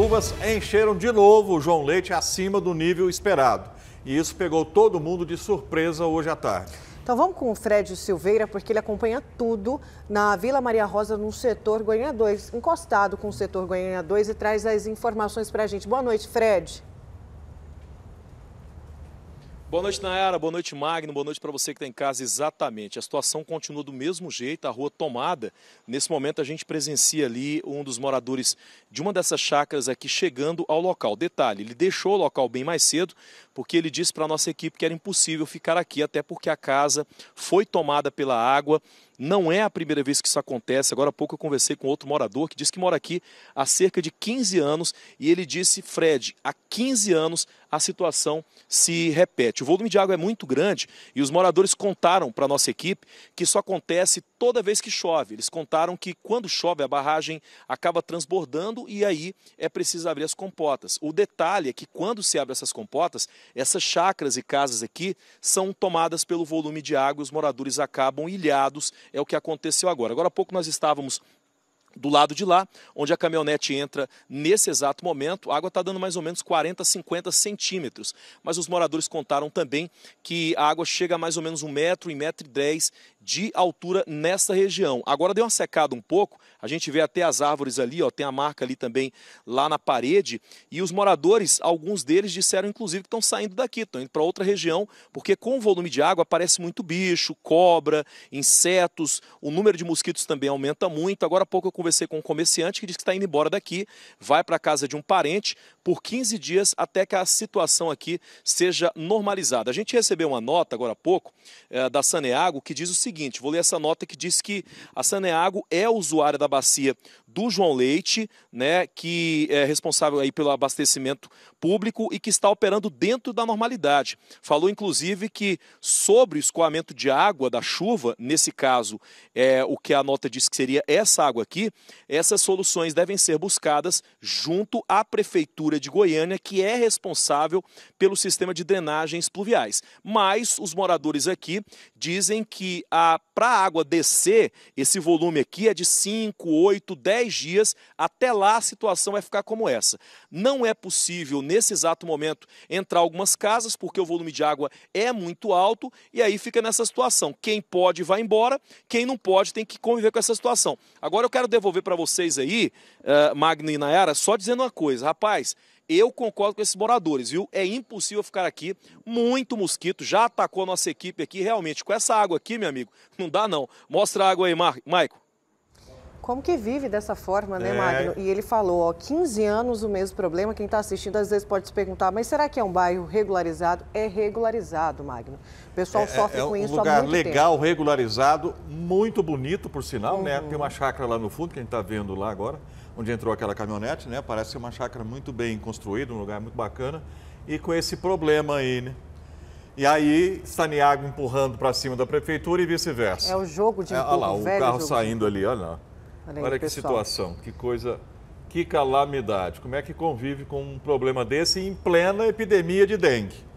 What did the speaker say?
chuvas encheram de novo o João Leite acima do nível esperado. E isso pegou todo mundo de surpresa hoje à tarde. Então vamos com o Fred Silveira, porque ele acompanha tudo na Vila Maria Rosa, no setor Goiânia 2, encostado com o setor Goiânia 2 e traz as informações para a gente. Boa noite, Fred. Boa noite, Nayara. Boa noite, Magno. Boa noite para você que está em casa. Exatamente. A situação continua do mesmo jeito, a rua tomada. Nesse momento, a gente presencia ali um dos moradores de uma dessas chácaras aqui chegando ao local. Detalhe, ele deixou o local bem mais cedo, porque ele disse para a nossa equipe que era impossível ficar aqui, até porque a casa foi tomada pela água não é a primeira vez que isso acontece. Agora há pouco eu conversei com outro morador que disse que mora aqui há cerca de 15 anos e ele disse: Fred, há 15 anos a situação se repete. O volume de água é muito grande e os moradores contaram para a nossa equipe que isso acontece toda vez que chove. Eles contaram que quando chove a barragem acaba transbordando e aí é preciso abrir as compotas. O detalhe é que quando se abre essas compotas, essas chacras e casas aqui são tomadas pelo volume de água, os moradores acabam ilhados é o que aconteceu agora. Agora há pouco nós estávamos do lado de lá, onde a caminhonete entra nesse exato momento, a água está dando mais ou menos 40, 50 centímetros. Mas os moradores contaram também que a água chega a mais ou menos um metro, um metro e dez de altura nessa região. Agora deu uma secada um pouco, a gente vê até as árvores ali, ó, tem a marca ali também lá na parede, e os moradores, alguns deles disseram inclusive que estão saindo daqui, estão indo para outra região, porque com o volume de água aparece muito bicho, cobra, insetos, o número de mosquitos também aumenta muito. Agora há pouco eu conversei com um comerciante que disse que está indo embora daqui, vai para a casa de um parente por 15 dias até que a situação aqui seja normalizada. A gente recebeu uma nota agora há pouco eh, da Saneago que diz o seguinte, seguinte, vou ler essa nota que diz que a Saneago é usuária da bacia do João Leite, né, que é responsável aí pelo abastecimento público e que está operando dentro da normalidade. Falou inclusive que sobre o escoamento de água da chuva, nesse caso, é o que a nota diz que seria essa água aqui, essas soluções devem ser buscadas junto à prefeitura de Goiânia, que é responsável pelo sistema de drenagens pluviais. Mas os moradores aqui dizem que para a água descer, esse volume aqui é de 5, 8, 10 10 dias, até lá a situação vai ficar como essa. Não é possível, nesse exato momento, entrar algumas casas, porque o volume de água é muito alto, e aí fica nessa situação. Quem pode vai embora, quem não pode tem que conviver com essa situação. Agora eu quero devolver para vocês aí, uh, eh, Magno e Nayara, só dizendo uma coisa, rapaz. Eu concordo com esses moradores, viu? É impossível ficar aqui. Muito mosquito já atacou a nossa equipe aqui. Realmente, com essa água aqui, meu amigo, não dá não. Mostra a água aí, Maico. Como que vive dessa forma, né, é. Magno? E ele falou, ó, 15 anos o mesmo problema. Quem está assistindo às vezes pode se perguntar, mas será que é um bairro regularizado? É regularizado, Magno. O pessoal é, é sofre é, com um isso há muito tempo. É um lugar legal, regularizado, muito bonito, por sinal, né? uhum. né? Tem uma chácara lá no fundo, que a gente está vendo lá agora, onde entrou aquela caminhonete, né? Parece ser uma chácara muito bem construída, um lugar muito bacana. E com esse problema aí, né? E aí, Staniago empurrando para cima da prefeitura e vice-versa. É o jogo de empurro, é, Olha lá, o, carro saindo ali, olha lá. Olha, aí, que pessoal. situação, que coisa, que calamidade. Como é que convive com um problema desse em plena epidemia de dengue?